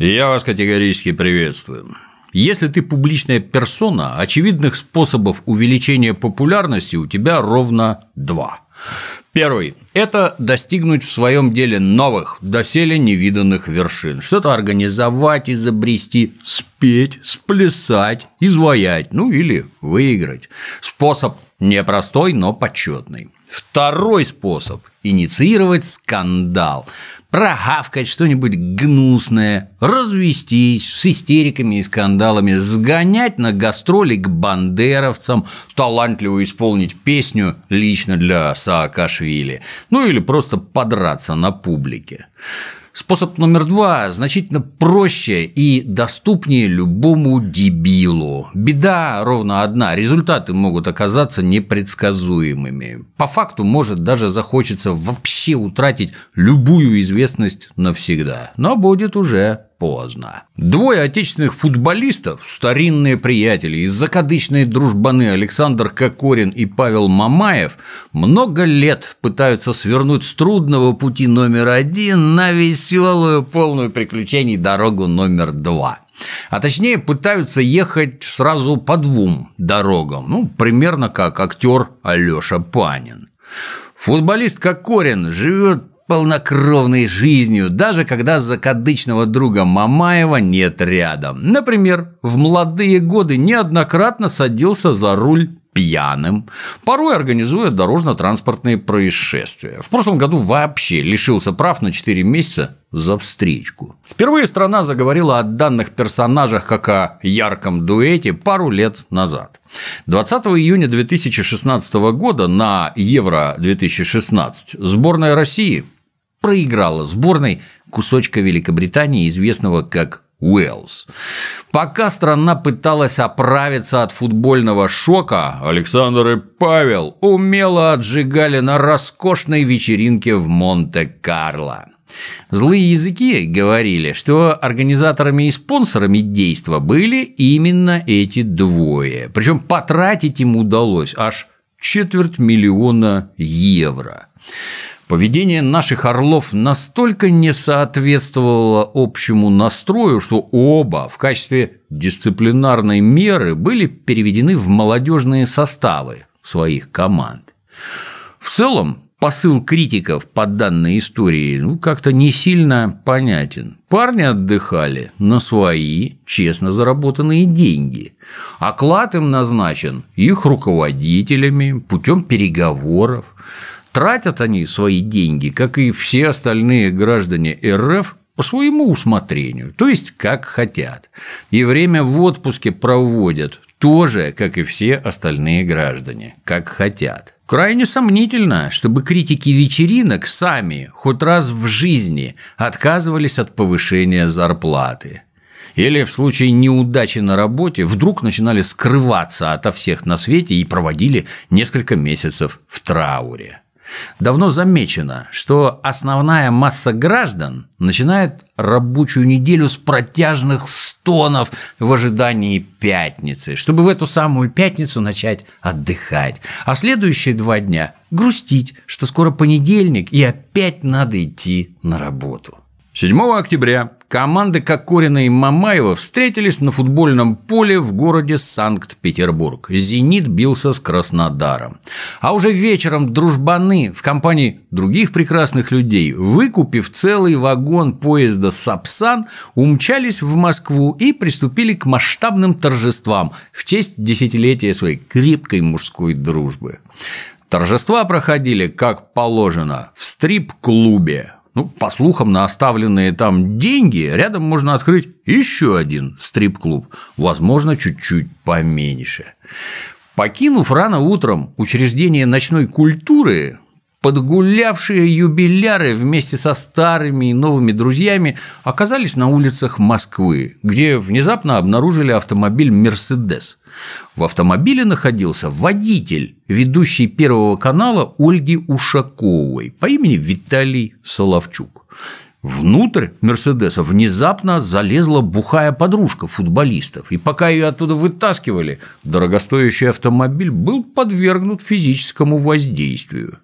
Я вас категорически приветствую. Если ты публичная персона, очевидных способов увеличения популярности у тебя ровно два. Первый – это достигнуть в своем деле новых, доселе невиданных вершин. Что-то организовать, изобрести, спеть, сплясать, изваять, ну или выиграть. Способ непростой, но почетный. Второй способ – инициировать скандал прогавкать что-нибудь гнусное, развестись с истериками и скандалами, сгонять на гастроли к бандеровцам, талантливо исполнить песню лично для Саакашвили, ну или просто подраться на публике. Способ номер два значительно проще и доступнее любому дебилу. Беда ровно одна – результаты могут оказаться непредсказуемыми. По факту может даже захочется вообще утратить любую известность навсегда, но будет уже поздно. Двое отечественных футболистов, старинные приятели из закадычной дружбаны Александр Кокорин и Павел Мамаев много лет пытаются свернуть с трудного пути номер один на веселую, полную приключений дорогу номер два – а точнее, пытаются ехать сразу по двум дорогам. Ну, примерно как актер Алёша Панин. Футболист Кокорин живет полнокровной жизнью, даже когда закадычного друга Мамаева нет рядом. Например, в молодые годы неоднократно садился за руль пьяным, порой организуя дорожно-транспортные происшествия. В прошлом году вообще лишился прав на 4 месяца за встречку. Впервые страна заговорила о данных персонажах как о ярком дуэте пару лет назад. 20 июня 2016 года на Евро 2016 сборная России проиграла сборной кусочка Великобритании, известного как Уэллс. Пока страна пыталась оправиться от футбольного шока, Александр и Павел умело отжигали на роскошной вечеринке в Монте-Карло. Злые языки говорили, что организаторами и спонсорами действа были именно эти двое. Причем потратить им удалось аж четверть миллиона евро. Поведение наших орлов настолько не соответствовало общему настрою, что оба в качестве дисциплинарной меры были переведены в молодежные составы своих команд. В целом, посыл критиков по данной истории ну, как-то не сильно понятен. Парни отдыхали на свои честно заработанные деньги, оклад им назначен их руководителями путем переговоров тратят они свои деньги, как и все остальные граждане РФ, по своему усмотрению, то есть как хотят. И время в отпуске проводят тоже, как и все остальные граждане, как хотят. Крайне сомнительно, чтобы критики вечеринок сами хоть раз в жизни отказывались от повышения зарплаты. Или в случае неудачи на работе вдруг начинали скрываться ото всех на свете и проводили несколько месяцев в трауре давно замечено, что основная масса граждан начинает рабочую неделю с протяжных стонов в ожидании пятницы, чтобы в эту самую пятницу начать отдыхать. А следующие два дня грустить, что скоро понедельник и опять надо идти на работу. 7 октября команды Кокорина и Мамаева встретились на футбольном поле в городе Санкт-Петербург. «Зенит» бился с Краснодаром. А уже вечером дружбаны в компании других прекрасных людей, выкупив целый вагон поезда «Сапсан», умчались в Москву и приступили к масштабным торжествам в честь десятилетия своей крепкой мужской дружбы. Торжества проходили, как положено, в стрип-клубе, ну, по слухам, на оставленные там деньги рядом можно открыть еще один стрип-клуб, возможно, чуть-чуть поменьше. Покинув рано утром учреждение ночной культуры, Подгулявшие юбиляры вместе со старыми и новыми друзьями оказались на улицах Москвы, где внезапно обнаружили автомобиль «Мерседес». В автомобиле находился водитель, ведущий Первого канала Ольги Ушаковой по имени Виталий Соловчук. Внутрь Мерседеса внезапно залезла бухая подружка футболистов, и пока ее оттуда вытаскивали, дорогостоящий автомобиль был подвергнут физическому воздействию.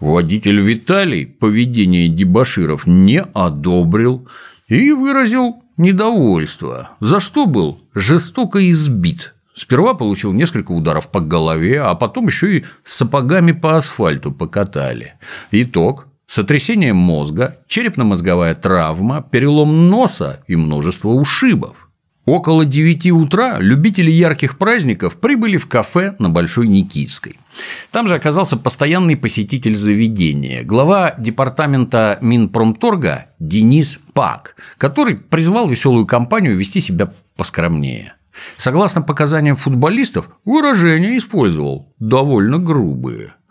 Водитель Виталий поведение дебаширов не одобрил и выразил недовольство, за что был жестоко избит. Сперва получил несколько ударов по голове, а потом еще и сапогами по асфальту покатали. Итог сотрясение мозга, черепно-мозговая травма, перелом носа и множество ушибов. Около 9 утра любители ярких праздников прибыли в кафе на Большой Никитской. Там же оказался постоянный посетитель заведения, глава департамента Минпромторга Денис Пак, который призвал веселую компанию вести себя поскромнее. Согласно показаниям футболистов, выражения использовал довольно грубые –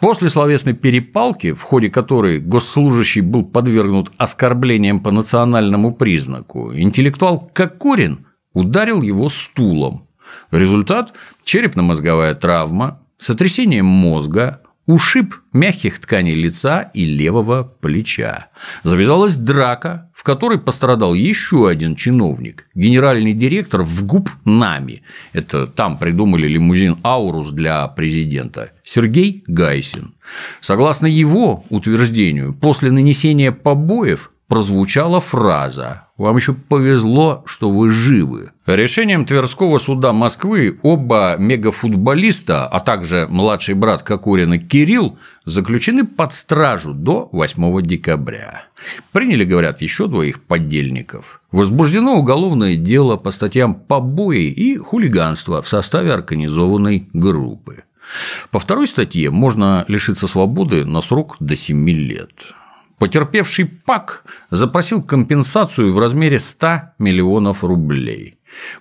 После словесной перепалки, в ходе которой госслужащий был подвергнут оскорблениям по национальному признаку, интеллектуал Кокорин ударил его стулом. Результат – черепно-мозговая травма, сотрясение мозга, ушиб мягких тканей лица и левого плеча. Завязалась драка, в которой пострадал еще один чиновник, генеральный директор в губ НАМИ. Это там придумали лимузин «Аурус» для президента. Сергей Гайсин. Согласно его утверждению, после нанесения побоев прозвучала фраза «Вам еще повезло, что вы живы». Решением Тверского суда Москвы оба мегафутболиста, а также младший брат Кокорина Кирилл заключены под стражу до 8 декабря. Приняли, говорят, еще двоих подельников. Возбуждено уголовное дело по статьям побои и хулиганство в составе организованной группы. По второй статье можно лишиться свободы на срок до 7 лет. Потерпевший ПАК запросил компенсацию в размере 100 миллионов рублей.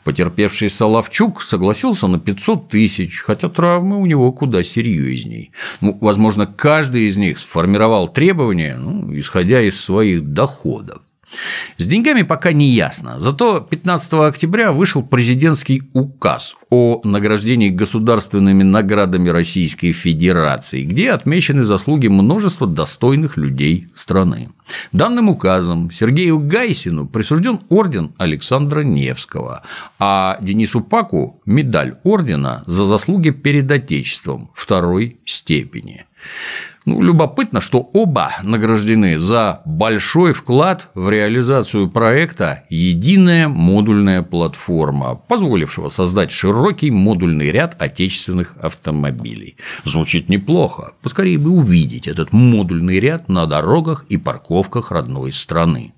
Потерпевший Соловчук согласился на 500 тысяч, хотя травмы у него куда серьезней. Ну, возможно, каждый из них сформировал требования, ну, исходя из своих доходов. С деньгами пока не ясно. Зато 15 октября вышел президентский указ о награждении государственными наградами Российской Федерации, где отмечены заслуги множества достойных людей страны. Данным указом Сергею Гайсину присужден орден Александра Невского, а Денису Паку – медаль ордена за заслуги перед Отечеством второй степени. Ну, любопытно, что оба награждены за большой вклад в реализацию проекта «Единая модульная платформа», позволившего создать широкий модульный ряд отечественных автомобилей. Звучит неплохо, поскорее бы увидеть этот модульный ряд на дорогах и парковках родной страны.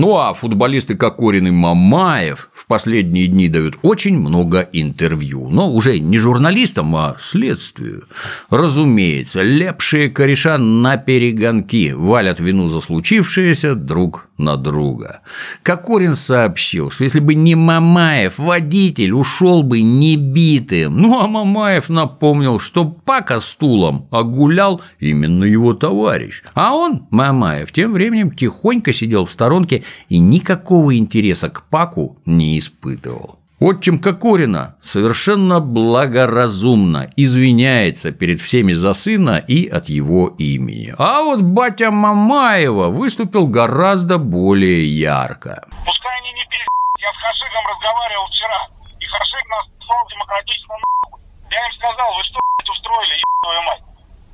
Ну а футболисты Кокорин и Мамаев в последние дни дают очень много интервью. Но уже не журналистам, а следствию. Разумеется, лепшие кореша на перегонки валят вину за случившееся друг на друга. Кокорин сообщил, что если бы не Мамаев, водитель ушел бы небитым. Ну, а Мамаев напомнил, что Пака стулом огулял а именно его товарищ. А он, Мамаев, тем временем тихонько сидел в сторонке и никакого интереса к Паку не испытывал. Отчим Кокорина совершенно благоразумно извиняется перед всеми за сына и от его имени. А вот батя Мамаева выступил гораздо более ярко. Пускай они не пи***, я с Хашигом разговаривал вчера, и Хашиг нас слал демократично нахуй. Я им сказал, вы что, устроили, еб твою мать?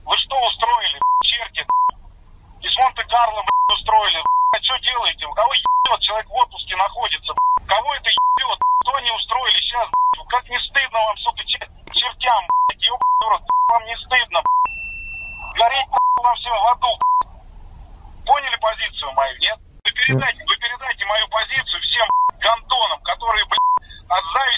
Вы что устроили, черти, из Монте-Карло, блядь, устроили, блядь, а что делаете? У кого ебет, человек в отпуске находится, блядь? Кого это ебет? Кто не устроили сейчас, блядь? Как не стыдно вам, сука, чертям, блядь, ёбаный рот, вам не стыдно, блядь? Гореть, блядь, вам всем в аду, блядь. Поняли позицию мою, нет? Вы передайте, вы передайте мою позицию всем, блядь, гандонам, которые, блядь, отзавидуют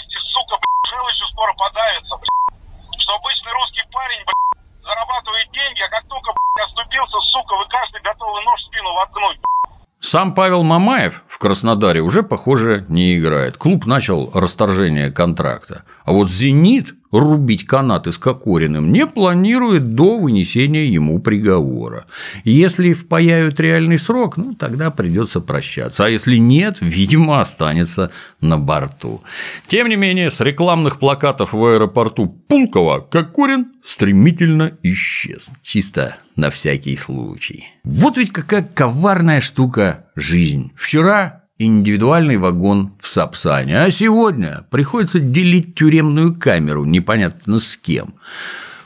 Сам Павел Мамаев в Краснодаре уже, похоже, не играет. Клуб начал расторжение контракта. А вот «Зенит» рубить канаты с Кокориным не планирует до вынесения ему приговора. Если впаяют реальный срок, ну, тогда придется прощаться. А если нет, видимо, останется на борту. Тем не менее, с рекламных плакатов в аэропорту Пулково Кокорин стремительно исчез. Чисто на всякий случай. Вот ведь какая коварная штука жизнь. Вчера индивидуальный вагон в Сапсане. А сегодня приходится делить тюремную камеру непонятно с кем.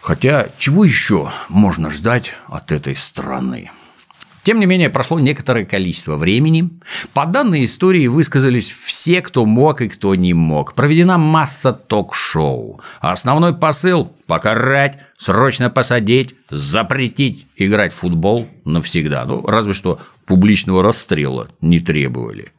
Хотя чего еще можно ждать от этой страны? Тем не менее, прошло некоторое количество времени. По данной истории высказались все, кто мог и кто не мог. Проведена масса ток-шоу. А основной посыл – покарать, срочно посадить, запретить играть в футбол навсегда. Ну, разве что публичного расстрела не требовали.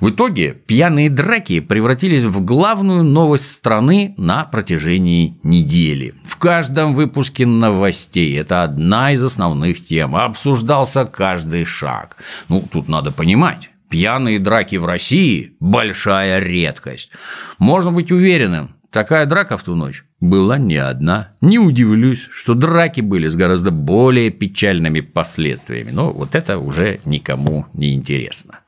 В итоге пьяные драки превратились в главную новость страны на протяжении недели. В каждом выпуске новостей это одна из основных тем. Обсуждался каждый шаг. Ну, тут надо понимать. Пьяные драки в России – большая редкость. Можно быть уверенным, Такая драка в ту ночь была не одна. Не удивлюсь, что драки были с гораздо более печальными последствиями, но вот это уже никому не интересно.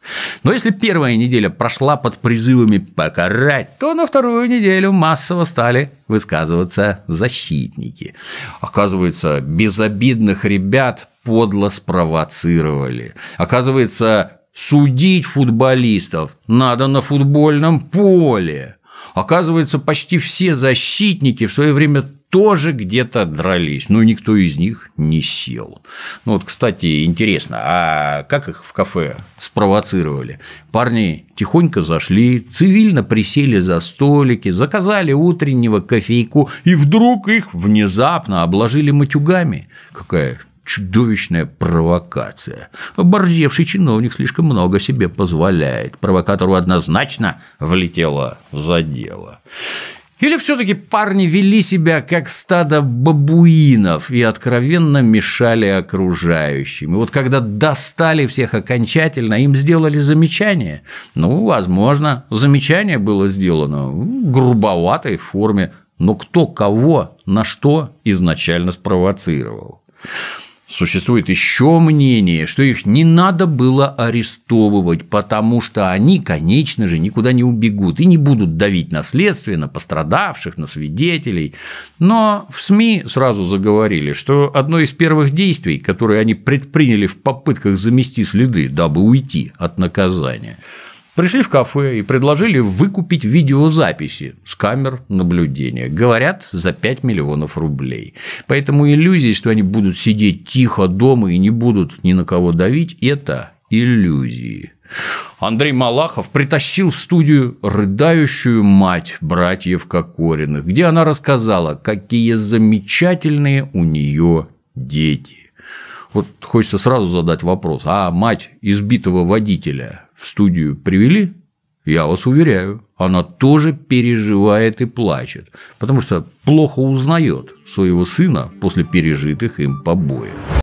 Но если первая неделя прошла под призывами покарать, то на вторую неделю массово стали высказываться защитники. Оказывается, безобидных ребят подло спровоцировали. Оказывается, судить футболистов надо на футбольном поле. Оказывается, почти все защитники в свое время тоже где-то дрались, но никто из них не сел. Ну вот, кстати, интересно, а как их в кафе спровоцировали? Парни тихонько зашли, цивильно присели за столики, заказали утреннего кофейку, и вдруг их внезапно обложили матюгами. Какая чудовищная провокация. Оборзевший чиновник слишком много себе позволяет. Провокатору однозначно влетело за дело. Или все-таки парни вели себя как стадо бабуинов и откровенно мешали окружающим. И вот когда достали всех окончательно, им сделали замечание. Ну, возможно, замечание было сделано в грубоватой форме, но кто кого на что изначально спровоцировал. Существует еще мнение, что их не надо было арестовывать, потому что они, конечно же, никуда не убегут и не будут давить на следствие, на пострадавших, на свидетелей. Но в СМИ сразу заговорили, что одно из первых действий, которые они предприняли в попытках замести следы, дабы уйти от наказания – Пришли в кафе и предложили выкупить видеозаписи с камер наблюдения. Говорят, за 5 миллионов рублей. Поэтому иллюзии, что они будут сидеть тихо дома и не будут ни на кого давить, это иллюзии. Андрей Малахов притащил в студию рыдающую мать братьев Кокориных, где она рассказала, какие замечательные у нее дети. Вот хочется сразу задать вопрос, а мать избитого водителя в студию привели? Я вас уверяю, она тоже переживает и плачет, потому что плохо узнает своего сына после пережитых им побоев.